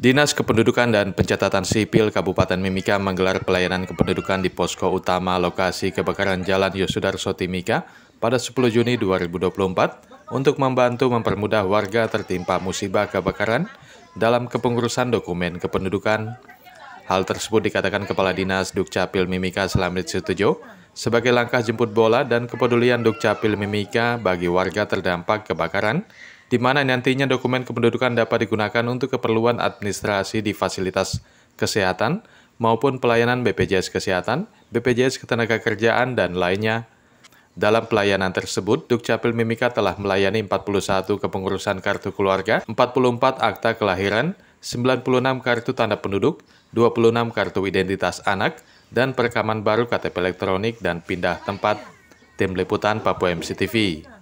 Dinas Kependudukan dan Pencatatan Sipil Kabupaten Mimika menggelar pelayanan kependudukan di posko utama lokasi kebakaran Jalan Yosudarso Timika pada 10 Juni 2024 untuk membantu mempermudah warga tertimpa musibah kebakaran dalam kepengurusan dokumen kependudukan. Hal tersebut dikatakan Kepala Dinas Dukcapil Mimika Selamat Sutejo sebagai langkah jemput bola dan kepedulian Dukcapil Mimika bagi warga terdampak kebakaran di mana nantinya dokumen kependudukan dapat digunakan untuk keperluan administrasi di fasilitas kesehatan maupun pelayanan BPJS Kesehatan, BPJS Ketenagakerjaan, dan lainnya. Dalam pelayanan tersebut, Dukcapil Mimika telah melayani 41 kepengurusan kartu keluarga, 44 akta kelahiran, 96 kartu tanda penduduk, 26 kartu identitas anak, dan perekaman baru KTP elektronik dan pindah tempat. Tim Liputan Papua MCTV.